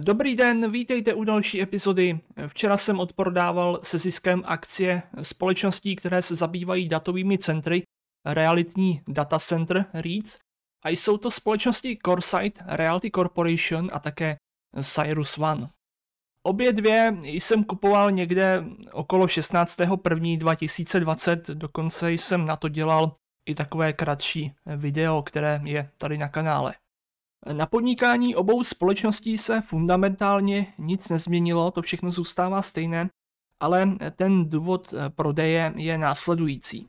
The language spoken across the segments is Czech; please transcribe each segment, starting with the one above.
Dobrý den, vítejte u další epizody. Včera jsem odprodával se ziskem akcie společností, které se zabývají datovými centry, realitní data center REITs, a jsou to společnosti CoreSite, Reality Corporation a také Cyrus One. Obě dvě jsem kupoval někde okolo 16.1.2020, dokonce jsem na to dělal i takové kratší video, které je tady na kanále. Na podnikání obou společností se fundamentálně nic nezměnilo, to všechno zůstává stejné, ale ten důvod eh, prodeje je následující.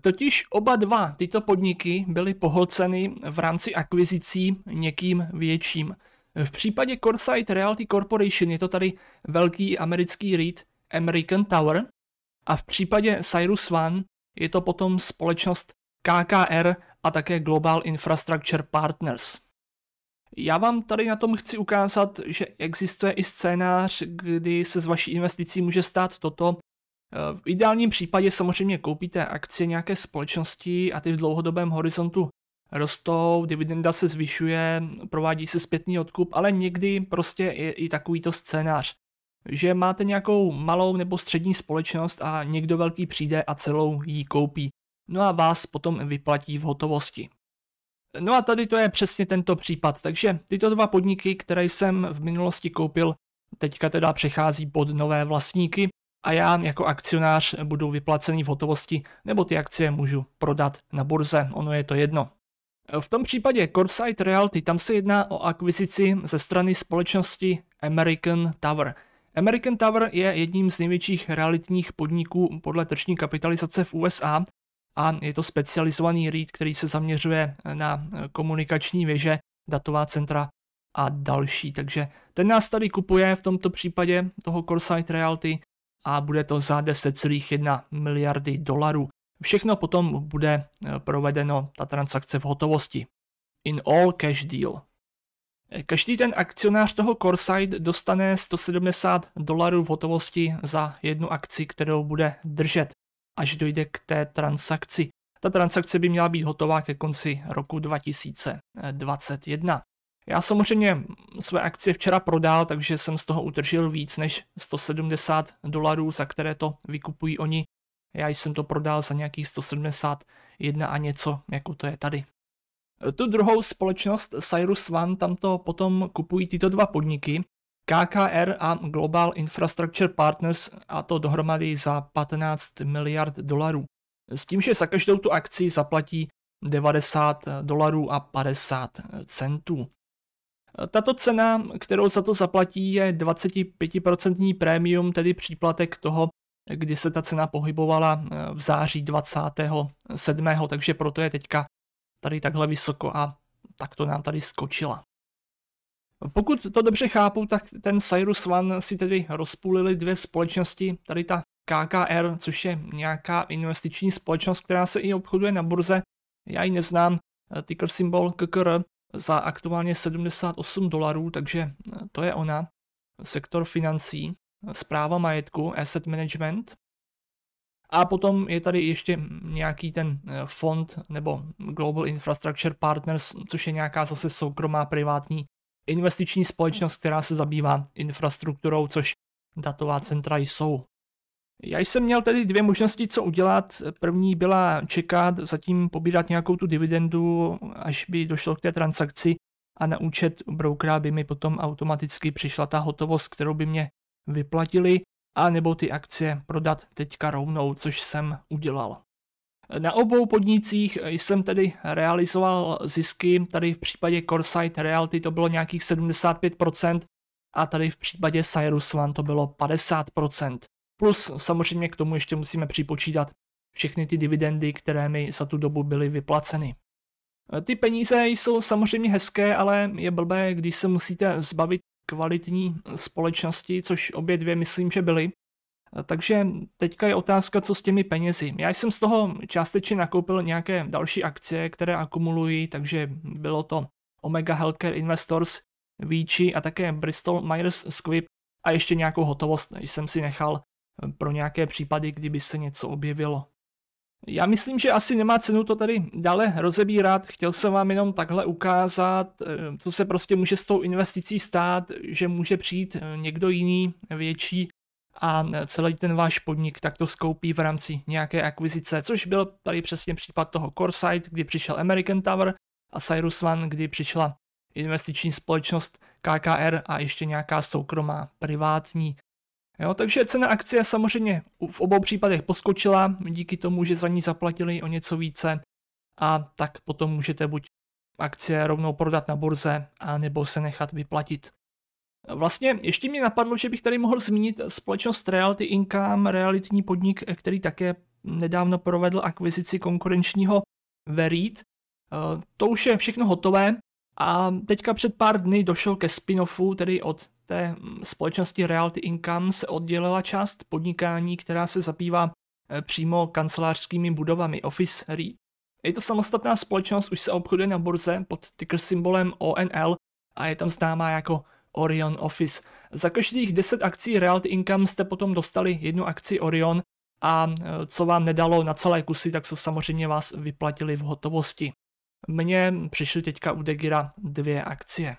Totiž oba dva tyto podniky byly pohlceny v rámci akvizicí někým větším. V případě Corsight Realty Corporation je to tady velký americký REIT American Tower a v případě Cyrus One je to potom společnost KKR a také Global Infrastructure Partners. Já vám tady na tom chci ukázat, že existuje i scénář, kdy se z vaší investicí může stát toto. Eh, v ideálním případě samozřejmě koupíte akcie nějaké společnosti a ty v dlouhodobém horizontu rostou, dividenda se zvyšuje, provádí se zpětný odkup, ale někdy prostě je i takovýto scénář, že máte nějakou malou nebo střední společnost a někdo velký přijde a celou jí koupí. No a vás potom vyplatí v hotovosti. No a tady to je přesně tento případ. Takže tyto dva podniky, které jsem v minulosti koupil, teďka teda přechází pod nové vlastníky a já jako akcionář budu vyplacený v hotovosti nebo ty akcie můžu prodat na burze, ono je to jedno. V tom případě Corsight Realty, tam se jedná o akvizici ze strany společnosti American Tower. American Tower je jedním z největších realitních podniků podle tržní kapitalizace v USA a je to specializovaný read, který se zaměřuje eh, na eh, komunikační věže, datová centra a další. Takže ten nás tady kupuje v tomto případě toho CoreSight Realty a bude to za 10,1 miliardy dolarů. Všechno potom bude eh, provedeno, ta transakce v hotovosti. In all cash deal. Každý ten akcionář toho CoreSight dostane 170 dolarů v hotovosti za jednu akci, kterou bude držet až dojde k té transakci. Ta transakce by měla být hotová ke konci roku 2021. Já samozřejmě své akcie včera prodal, takže jsem z toho utržil víc než 170 dolarů, za které to vykupují oni. Já jsem to prodal za nějakých 171 a něco, jako to je tady. Tu druhou společnost Cyrus One, tam to potom kupují tyto dva podniky. KKR a Global Infrastructure Partners a to dohromady za 15 miliard dolarů. S tím, že za každou tu akci zaplatí 90 dolarů a 50 centů. Tato cena, kterou za to zaplatí, je 25% prémium, tedy příplatek toho, kdy se ta cena pohybovala eh, v září 27. Takže proto je teďka tady takhle vysoko a tak to nám tady skočila. Pokud to dobře chápu, tak ten Cyrus One si tedy rozpůlili dvě společnosti, tady ta KKR, což je nějaká investiční společnost, která se i obchoduje na burze, já ji neznám, ticker symbol KKR za aktuálně 78 dolarů, takže to je ona. Sektor financí, zpráva majetku, asset management. A potom je tady ještě nějaký ten eh, fond nebo Global Infrastructure Partners, což je nějaká zase soukromá privátní investiční společnost, která se zabývá infrastrukturou, což datová centra jsou. Já jsem měl tedy dvě možnosti, co udělat. První byla čekat, zatím pobírat nějakou tu dividendu, až by došlo k té transakci a na účet brokera by mi potom automaticky přišla ta hotovost, kterou by mě vyplatili, a nebo ty akcie prodat teďka rovnou, což jsem udělal. Na obou podnicích jsem tedy realizoval zisky, tady v případě Corsight Realty to bylo nějakých 75% a tady v případě Cyrus One to bylo 50%. Plus samozřejmě k tomu ještě musíme připočítat všechny ty dividendy, které mi za tu dobu byly vyplaceny. Ty peníze jsou samozřejmě hezké, ale je blbé, když se musíte zbavit kvalitní společnosti, což obě dvě myslím, že byly, takže teďka je otázka, co s těmi penězi. Já jsem z toho částečně nakoupil nějaké další akcie, které akumulují, takže bylo to Omega Healthcare Investors, Víči a také Bristol Myers Squibb a ještě nějakou hotovost jsem si nechal eh, pro nějaké případy, kdyby se něco objevilo. Já myslím, že asi nemá cenu to tady dále rozebírat. Chtěl jsem vám jenom takhle ukázat, eh, co se prostě může s tou investicí stát, že může přijít eh, někdo jiný, větší, a celý ten váš podnik tak to skoupí v rámci nějaké akvizice, což byl tady přesně případ toho Corsight, kdy přišel American Tower a Cyrus One, kdy přišla investiční společnost KKR a ještě nějaká soukromá privátní. Jo, takže cena akcie samozřejmě v obou případech poskočila díky tomu, že za ní zaplatili o něco více a tak potom můžete buď akcie rovnou prodat na burze a nebo se nechat vyplatit. Vlastně ještě mě napadlo, že bych tady mohl zmínit společnost Reality Income, realitní podnik, který také nedávno provedl akvizici konkurenčního Verit. Eh, to už je všechno hotové a teďka před pár dny došel ke spin-offu, tedy od té hm, společnosti Reality Income se oddělila část podnikání, která se zabývá eh, přímo kancelářskými budovami Office REIT. Je to samostatná společnost, už se obchoduje na burze pod ticker symbolem ONL a je tam známá jako Orion Office. Za každých 10 akcí Realty Income jste potom dostali jednu akci Orion a e, co vám nedalo na celé kusy, tak se samozřejmě vás vyplatili v hotovosti. Mně přišly teďka u Degira dvě akcie.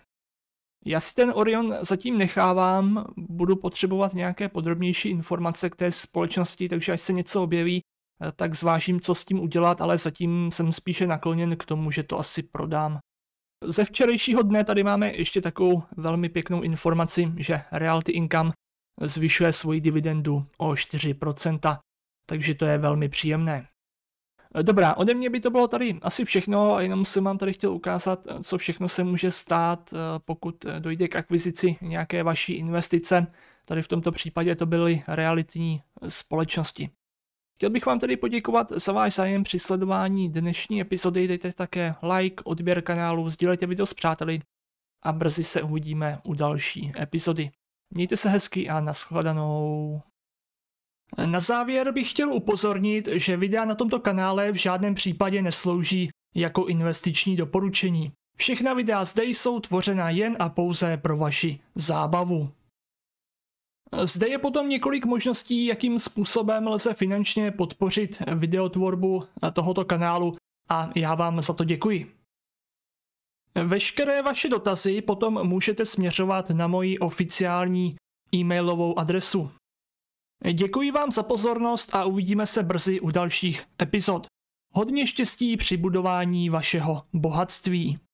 Já si ten Orion zatím nechávám, budu potřebovat nějaké podrobnější informace k té společnosti, takže až se něco objeví, e, tak zvážím, co s tím udělat, ale zatím jsem spíše nakloněn k tomu, že to asi prodám. Ze včerejšího dne tady máme ještě takovou velmi pěknou informaci, že Realty Income zvyšuje svoji dividendu o 4%, takže to je velmi příjemné. Dobrá, ode mě by to bylo tady asi všechno, a jenom jsem vám tady chtěl ukázat, co všechno se může stát, eh, pokud dojde k akvizici nějaké vaší investice. Tady v tomto případě to byly realitní společnosti. Chtěl bych vám tedy poděkovat za váš zájem při sledování dnešní epizody. Dejte také like, odběr kanálu, sdílejte video s přáteli a brzy se uvidíme u další epizody. Mějte se hezky a nashledanou. Na závěr bych chtěl upozornit, že videa na tomto kanále v žádném případě neslouží jako investiční doporučení. Všechna videa zde jsou tvořena jen a pouze pro vaši zábavu. Zde je potom několik možností, jakým způsobem lze finančně podpořit videotvorbu tohoto kanálu a já vám za to děkuji. Veškeré vaše dotazy potom můžete směřovat na moji oficiální e-mailovou adresu. Děkuji vám za pozornost a uvidíme se brzy u dalších epizod. Hodně štěstí při budování vašeho bohatství.